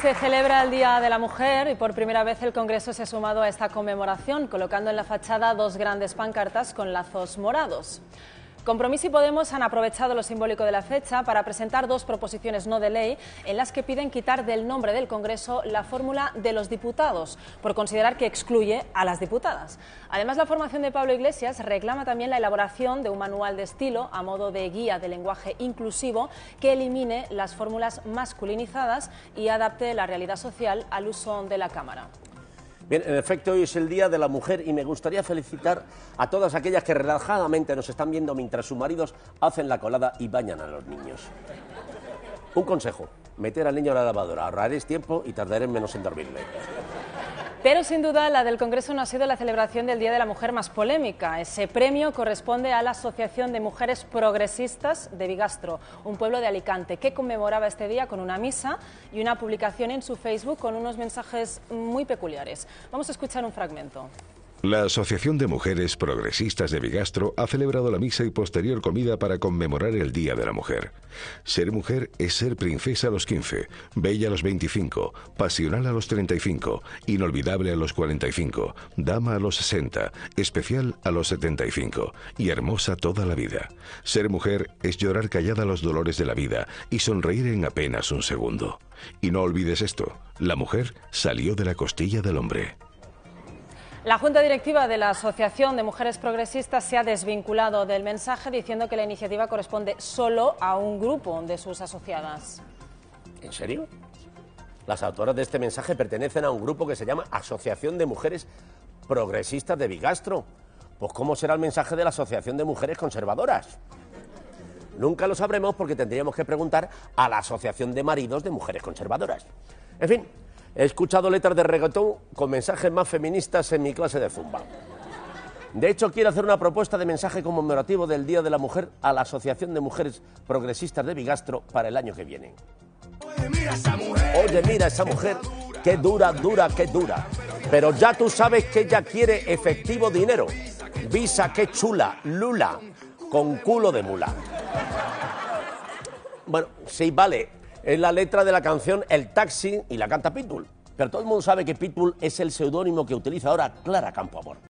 Se celebra el Día de la Mujer y por primera vez el Congreso se ha sumado a esta conmemoración, colocando en la fachada dos grandes pancartas con lazos morados. Compromiso y Podemos han aprovechado lo simbólico de la fecha para presentar dos proposiciones no de ley en las que piden quitar del nombre del Congreso la fórmula de los diputados, por considerar que excluye a las diputadas. Además, la formación de Pablo Iglesias reclama también la elaboración de un manual de estilo a modo de guía de lenguaje inclusivo que elimine las fórmulas masculinizadas y adapte la realidad social al uso de la Cámara. Bien, en efecto, hoy es el Día de la Mujer y me gustaría felicitar a todas aquellas que relajadamente nos están viendo mientras sus maridos hacen la colada y bañan a los niños. Un consejo, meter al niño a la lavadora, ahorraréis tiempo y tardaréis menos en dormirle. Pero sin duda la del Congreso no ha sido la celebración del Día de la Mujer más polémica. Ese premio corresponde a la Asociación de Mujeres Progresistas de Bigastro, un pueblo de Alicante, que conmemoraba este día con una misa y una publicación en su Facebook con unos mensajes muy peculiares. Vamos a escuchar un fragmento. La Asociación de Mujeres Progresistas de Bigastro ha celebrado la misa y posterior comida para conmemorar el Día de la Mujer. Ser mujer es ser princesa a los 15, bella a los 25, pasional a los 35, inolvidable a los 45, dama a los 60, especial a los 75 y hermosa toda la vida. Ser mujer es llorar callada los dolores de la vida y sonreír en apenas un segundo. Y no olvides esto, la mujer salió de la costilla del hombre. La Junta Directiva de la Asociación de Mujeres Progresistas se ha desvinculado del mensaje diciendo que la iniciativa corresponde solo a un grupo de sus asociadas. ¿En serio? Las autoras de este mensaje pertenecen a un grupo que se llama Asociación de Mujeres Progresistas de Bigastro. Pues ¿cómo será el mensaje de la Asociación de Mujeres Conservadoras? Nunca lo sabremos porque tendríamos que preguntar a la Asociación de Maridos de Mujeres Conservadoras. En fin, He escuchado letras de reggaetón con mensajes más feministas en mi clase de zumba. De hecho, quiero hacer una propuesta de mensaje conmemorativo del Día de la Mujer a la Asociación de Mujeres Progresistas de Bigastro para el año que viene. Oye, mira esa mujer, Oye, mira esa mujer qué dura, dura, qué dura. Pero ya tú sabes que ella quiere efectivo dinero. Visa, qué chula, Lula, con culo de mula. Bueno, sí, vale, es la letra de la canción El Taxi y la canta Pitbull. Pero todo el mundo sabe que Pitbull es el seudónimo que utiliza ahora Clara Campoamor.